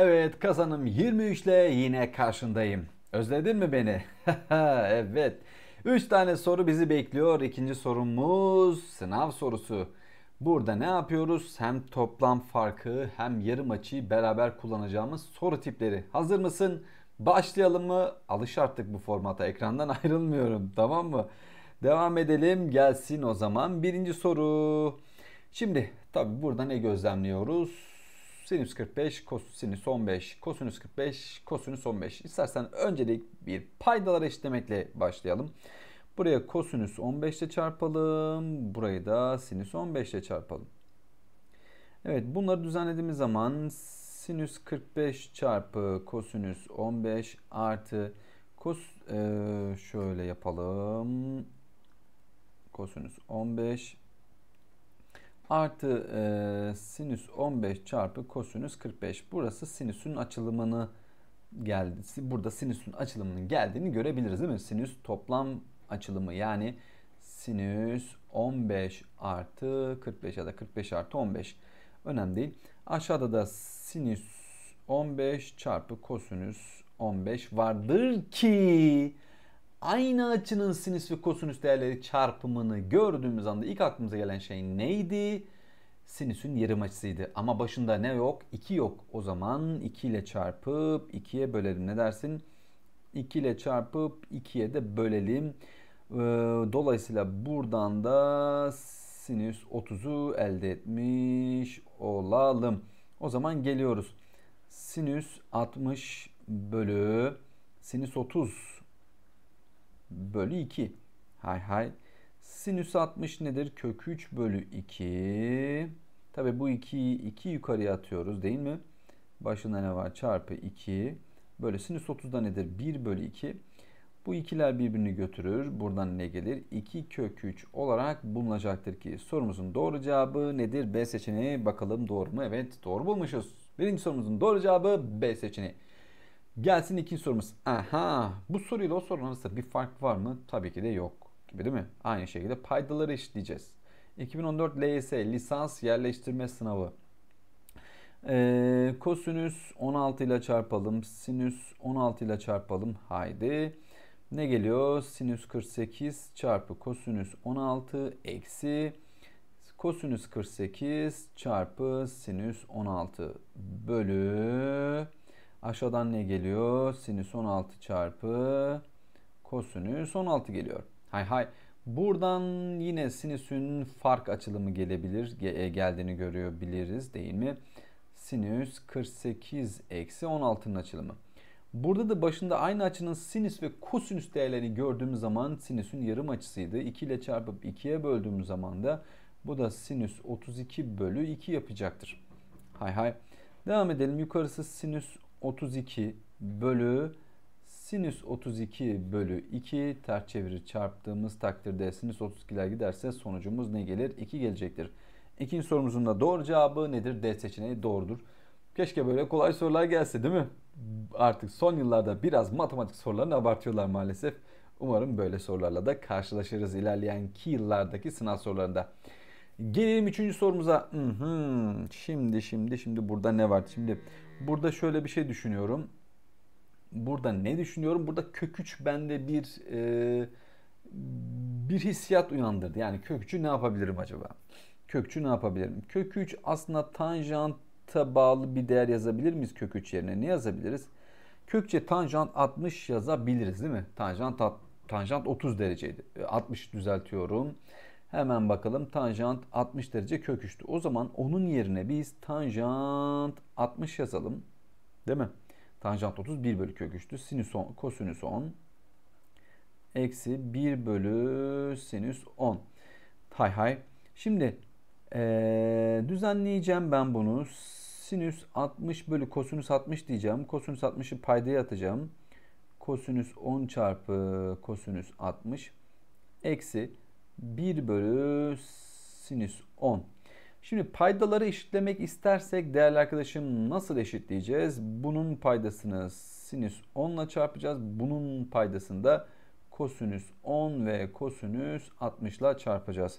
Evet kazanım 23 ile yine karşındayım. Özledin mi beni? evet. 3 tane soru bizi bekliyor. İkinci sorumuz sınav sorusu. Burada ne yapıyoruz? Hem toplam farkı hem yarım açıyı beraber kullanacağımız soru tipleri. Hazır mısın? Başlayalım mı? Alış artık bu formata. Ekrandan ayrılmıyorum. Tamam mı? Devam edelim. Gelsin o zaman. Birinci soru. Şimdi tabii burada ne gözlemliyoruz? Sinüs 45, kosinüs 15, kosinüs 45, kosinüs 15. İstersen öncelik bir paydalar eşitlemekle başlayalım. Buraya kosinüs 15 ile çarpalım. Burayı da sinüs 15 ile çarpalım. Evet bunları düzenlediğimiz zaman sinüs 45 çarpı kosinüs 15 artı kos e, şöyle yapalım. Kosinüs 15 artı e, sinüs 15 çarpı kosinüs 45. Burası sinüsün açılımını geldi. Burada sinüsün açılımının geldiğini görebiliriz değil mi? Sinüs toplam açılımı yani sinüs 15 artı 45 ya da 45 artı 15 önemli değil. Aşağıda da sinüs 15 çarpı kosinüs 15 vardır ki aynı açının sinüs ve kosinüs değerleri çarpımını gördüğümüz anda ilk aklımıza gelen şey neydi? Sinüsün yarım açısıydı. Ama başında ne yok? 2 yok. O zaman 2 ile çarpıp 2'ye bölelim. Ne dersin? 2 ile çarpıp 2'ye de bölelim. Ee, dolayısıyla buradan da sinüs 30'u elde etmiş olalım. O zaman geliyoruz. Sinüs 60 bölü sinüs 30 bölü 2. Hay hay. Sinüs 60 nedir? Kök 3 bölü 2. Tabi bu 2'yi 2 yukarıya atıyoruz değil mi? Başında ne var? Çarpı 2. Böyle sinüs 30'da nedir? 1 bölü 2. Bu ikiler birbirini götürür. Buradan ne gelir? 2 kök 3 olarak bulunacaktır ki sorumuzun doğru cevabı nedir? B seçeneği. Bakalım doğru mu? Evet doğru bulmuşuz. Birinci sorumuzun doğru cevabı B seçeneği. Gelsin ikinci sorumuz. Aha bu soruyla o sorunun arasında bir fark var mı? Tabii ki de yok gibi değil mi? Aynı şekilde paydaları işleyeceğiz. 2014 LYS lisans yerleştirme sınavı. Ee, kosinüs 16 ile çarpalım. Sinüs 16 ile çarpalım. Haydi. Ne geliyor? Sinüs 48 çarpı kosinüs 16 eksi kosinüs 48 çarpı sinüs 16 bölü Aşağıdan ne geliyor? Sinüs 16 çarpı kosinüs 16 geliyor. Hay hay. Buradan yine sinüsün fark açılımı gelebilir. E, geldiğini görebiliriz değil mi? Sinüs 48 eksi 16'nın açılımı. Burada da başında aynı açının sinüs ve kosinüs değerlerini gördüğümüz zaman sinüsün yarım açısıydı. 2 ile çarpıp 2'ye böldüğümüz zaman da bu da sinüs 32 bölü 2 yapacaktır. Hay hay. Devam edelim. Yukarısı sinüs 32 bölü sinüs 32 bölü 2 ters çevirir çarptığımız takdirde sinüs 32'ler giderse sonucumuz ne gelir? 2 gelecektir. İkinci sorumuzun da doğru cevabı nedir? D seçeneği doğrudur. Keşke böyle kolay sorular gelse değil mi? Artık son yıllarda biraz matematik sorularını abartıyorlar maalesef. Umarım böyle sorularla da karşılaşırız ilerleyen ki yıllardaki sınav sorularında. Gelelim üçüncü sorumuza. Şimdi şimdi şimdi burada ne var? Şimdi burada şöyle bir şey düşünüyorum. Burada ne düşünüyorum? Burada köküç bende bir e, bir hissiyat uyandırdı. Yani köküçü ne yapabilirim acaba? Köküçü ne yapabilirim? Köküç aslında tanjanta bağlı bir değer yazabilir miyiz köküç yerine? Ne yazabiliriz? Kökçe tanjant 60 yazabiliriz değil mi? Tanjant tanjant 30 dereceydi. 60 e, düzeltiyorum. Hemen bakalım tanjant 60 derece kök 3'tü. O zaman onun yerine biz tanjant 60 yazalım. Değil mi? Tanjant 30 1 bölü kök 3'tü. Sinüs 10, kosinüs 10. Eksi 1 bölü sinüs 10. Hay hay. Şimdi ee, düzenleyeceğim ben bunu. Sinüs 60 bölü kosinüs 60 diyeceğim. Kosinüs 60'ı paydaya atacağım. Kosinüs 10 çarpı kosinüs 60 eksi 1 bölü sinüs 10. Şimdi paydaları eşitlemek istersek değerli arkadaşım nasıl eşitleyeceğiz? Bunun paydasını sinüs 10 ile çarpacağız. Bunun paydasını da kosinüs 10 ve kosinüs 60 ile çarpacağız.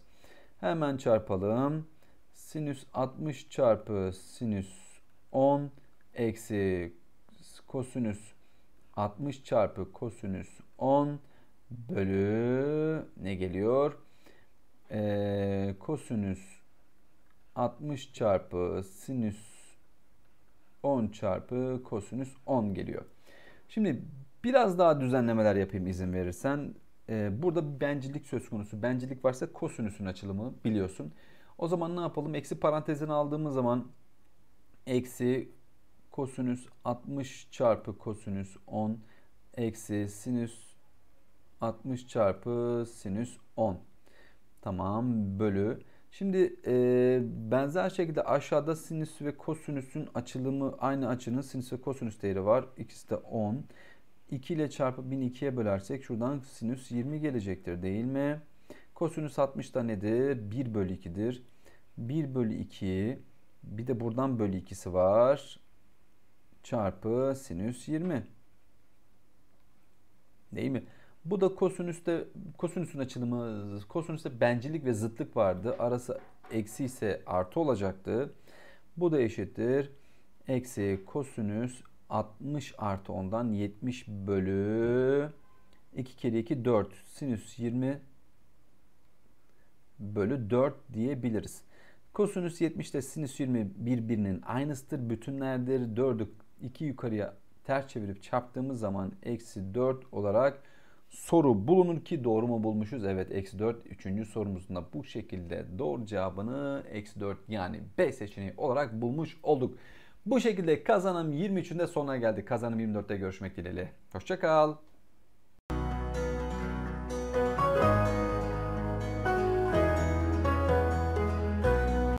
Hemen çarpalım. Sinüs 60 çarpı sinüs 10 eksi kosinüs 60 çarpı kosinüs 10 bölü ne geliyor? e, kosinüs 60 çarpı sinüs 10 çarpı kosinüs 10 geliyor. Şimdi biraz daha düzenlemeler yapayım izin verirsen. E, burada bencillik söz konusu. Bencillik varsa kosinüsün açılımı biliyorsun. O zaman ne yapalım? Eksi parantezini aldığımız zaman eksi kosinüs 60 çarpı kosinüs 10 eksi sinüs 60 çarpı sinüs 10. Tamam bölü. Şimdi e, benzer şekilde aşağıda sinüs ve kosinüsün açılımı aynı açının sinüs ve kosinüs değeri var. İkisi de 10. 2 ile çarpıp 1002'ye bölersek şuradan sinüs 20 gelecektir değil mi? Kosinüs 60 da nedir? 1 bölü 2'dir. 1 bölü 2 bir de buradan bölü 2'si var. Çarpı sinüs 20. Değil mi? Bu da kosinüste kosinüsün açılımı kosinüste bencillik ve zıtlık vardı. Arası eksi ise artı olacaktı. Bu da eşittir. Eksi kosinüs 60 artı 10'dan 70 bölü 2 kere 2 4 sinüs 20 bölü 4 diyebiliriz. Kosinüs 70 ile sinüs 20 birbirinin aynısıdır. Bütünlerdir. 4'ü 2 yukarıya ters çevirip çarptığımız zaman eksi 4 olarak soru bulunur ki doğru mu bulmuşuz? Evet eksi 4 üçüncü sorumuzun bu şekilde doğru cevabını eksi 4 yani B seçeneği olarak bulmuş olduk. Bu şekilde kazanım 23'ün de sonuna geldik. Kazanım 24'te görüşmek dileğiyle. Hoşçakal.